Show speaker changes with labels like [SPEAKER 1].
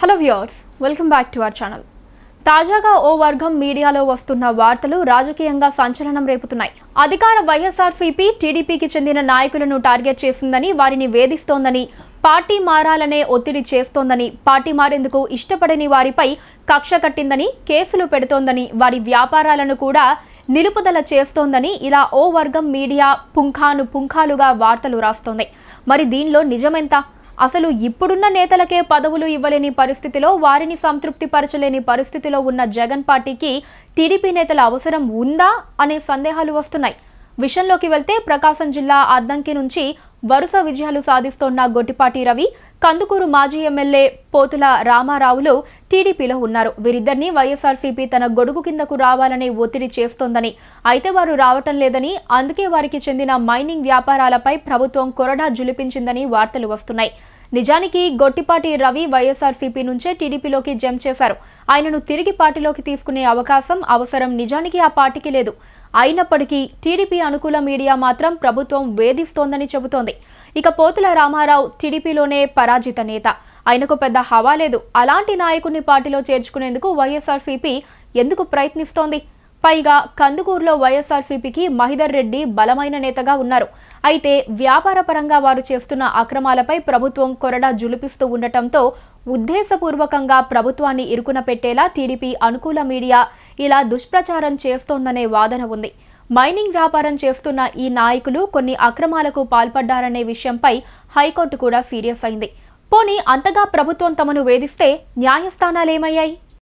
[SPEAKER 1] hello viewers welcome back to our channel తాజాగా ఓ వర్గం మీడియాలో వస్తున్న వార్తలు రాజకీయంగా సంచలనం రేపుతున్నాయి అధికార వైఎస్ఆర్సీపీ టీడీపీకి చెందిన నాయకులను టార్గెట్ చేసిందని వారిని వేధిస్తోందని పార్టీ మారాలనే ఒత్తిడి చేస్తోందని పార్టీ మారేందుకు ఇష్టపడని వారిపై కక్ష కట్టిందని కేసులు పెడుతోందని వారి వ్యాపారాలను కూడా నిలుపుదల చేస్తోందని ఇలా ఓ వర్గం మీడియా పుంఖాను పుంఖాలుగా వార్తలు రాస్తోంది మరి దీనిలో నిజమెంత అసలు ఇప్పుడున్న నేతలకే పదవులు ఇవ్వలేని పరిస్థితిలో వారిని సంతృప్తిపరచలేని పరిస్థితిలో ఉన్న జగన్ పార్టీకి టీడీపీ నేతల అవసరం ఉందా అనే సందేహాలు వస్తున్నాయి విషయంలోకి వెళ్తే ప్రకాశం జిల్లా అద్దంకి నుంచి వరుస విజయాలు సాధిస్తోన్న గొట్టిపాటి రవి కందుకూరు మాజీ ఎమ్మెల్యే పోతుల రామారావులు టీడీపీలో ఉన్నారు వీరిద్దరినీ వైఎస్ఆర్సీపీ తన గొడుగు కిందకు రావాలనే ఒత్తిడి చేస్తోందని అయితే వారు రావటం లేదని అందుకే వారికి చెందిన మైనింగ్ వ్యాపారాలపై ప్రభుత్వం కొరడా జులిపించిందని వార్తలు వస్తున్నాయి నిజానికి గొట్టిపాటి రవి వైఎస్ఆర్సీపీ నుంచే టీడీపీలోకి జంప్ చేశారు ఆయనను తిరిగి పార్టీలోకి తీసుకునే అవకాశం అవసరం నిజానికి ఆ పార్టీకి లేదు అయినప్పటికీ టీడీపీ అనుకూల మీడియా మాత్రం ప్రభుత్వం వేధిస్తోందని చెబుతోంది ఇక పోతుల రామారావు టీడీపీలోనే పరాజిత నేత ఆయనకు పెద్ద హవా లేదు అలాంటి నాయకుడిని పార్టీలో చేర్చుకునేందుకు వైఎస్ఆర్సీపీ ఎందుకు ప్రయత్నిస్తోంది పైగా కందుకూరులో వైఎస్ఆర్సీపీకి మహిదర్ రెడ్డి బలమైన నేతగా ఉన్నారు అయితే వ్యాపారపరంగా వారు చేస్తున్న అక్రమాలపై ప్రభుత్వం కొరడా జులిపిస్తూ ఉండటంతో ఉద్దేశపూర్వకంగా ప్రభుత్వాన్ని ఇరుకున పెట్టేలా టీడీపీ అనుకూల మీడియా ఇలా దుష్ప్రచారం చేస్తోందనే వాదన ఉంది మైనింగ్ వ్యాపారం చేస్తున్న ఈ నాయకులు కొన్ని అక్రమాలకు పాల్పడ్డారనే విషయంపై హైకోర్టు కూడా సీరియస్ అయింది పోనీ అంతగా ప్రభుత్వం తమను వేధిస్తే న్యాయస్థానాలేమయ్యాయి